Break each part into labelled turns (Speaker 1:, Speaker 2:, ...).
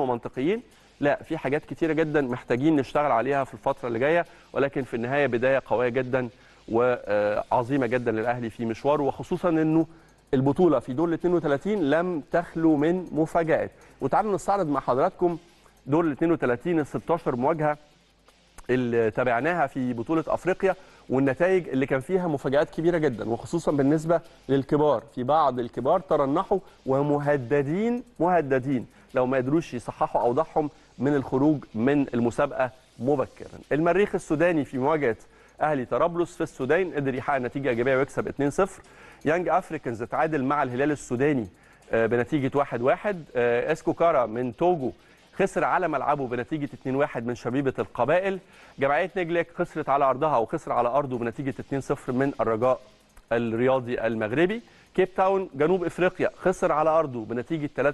Speaker 1: ومنطقيين لا في حاجات كتيره جدا محتاجين نشتغل عليها في الفتره اللي جايه ولكن في النهايه بدايه قويه جدا وعظيمه جدا للاهلي في مشواره وخصوصا انه البطوله في دور ال 32 لم تخلو من مفاجات وتعالوا نستعرض مع حضراتكم دور ال 32 ال 16 مواجهه اللي تابعناها في بطوله افريقيا والنتائج اللي كان فيها مفاجات كبيره جدا وخصوصا بالنسبه للكبار في بعض الكبار ترنحوا ومهددين مهددين لو ما قدروش يصححوا اوضاعهم من الخروج من المسابقه مبكرا. المريخ السوداني في مواجهه اهلي طرابلس في السودان قدر يحقق نتيجه ايجابيه ويكسب 2-0. يانج افريكانز اتعادل مع الهلال السوداني آه، بنتيجه 1-1. آه، اسكو كارا من توجو خسر على ملعبه بنتيجه 2-1 من شبيبه القبائل. جمعيه نجلك خسرت على ارضها وخسر على ارضه بنتيجه 2-0 من الرجاء الرياضي المغربي. كيب تاون جنوب افريقيا خسر على ارضه بنتيجه 3-0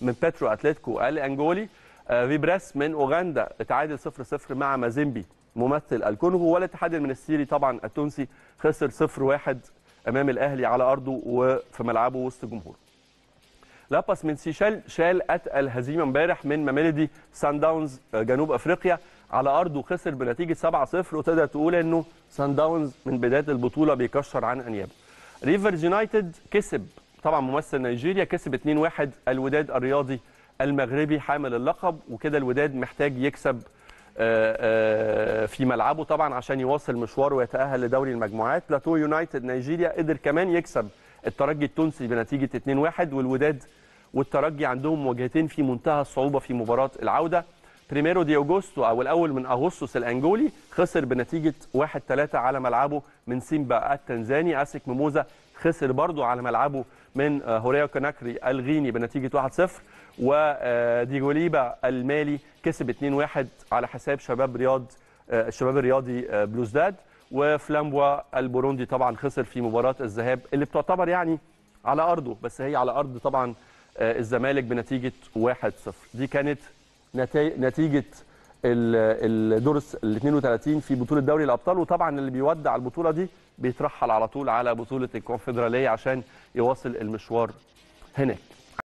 Speaker 1: من باترو اتلتيكو الانجولي آه، فيبراس من اوغندا اتعادل 0-0 مع مازيمبي ممثل الكونغو والاتحاد المنستيري طبعا التونسي خسر 0-1 امام الاهلي على ارضه وفي ملعبه وسط جمهوره. لاباس من سيشال شال اتقل هزيمه امبارح من ماميلدي سان داونز آه، جنوب افريقيا على ارضه خسر بنتيجه 7-0 وتقدر تقول انه سان داونز من بدايه البطوله بيكشر عن انيابه. ريفرز يونايتد كسب طبعا ممثل نيجيريا كسب 2-1 الوداد الرياضي المغربي حامل اللقب وكده الوداد محتاج يكسب آه، آه، في ملعبه طبعا عشان يواصل مشواره ويتاهل لدوري المجموعات بلاتو يونايتد نيجيريا قدر كمان يكسب الترجي التونسي بنتيجه 2-1 والوداد والترجي عندهم مواجهتين في منتهى الصعوبه في مباراه العوده بريميرو دي اوجوستو او الاول من اغسطس الانجولي خسر بنتيجه 1 3 على ملعبه من سيمبا التنزاني اسك ميموزا خسر برضه على ملعبه من آه، هوريا كناكري الغيني بنتيجه 1 0 وديجوليبا آه، المالي كسب 2-1 على حساب شباب رياض آه، الشباب الرياضي بلوزداد وفلامبوا البوروندي طبعا خسر في مباراه الذهاب اللي بتعتبر يعني على ارضه بس هي على ارض طبعا الزمالك بنتيجه 1-0 دي كانت نتيجه الدور ال 32 في بطوله دوري الابطال وطبعا اللي بيودع البطوله دي بيترحل على طول على بطوله الكونفدراليه عشان يواصل المشوار هناك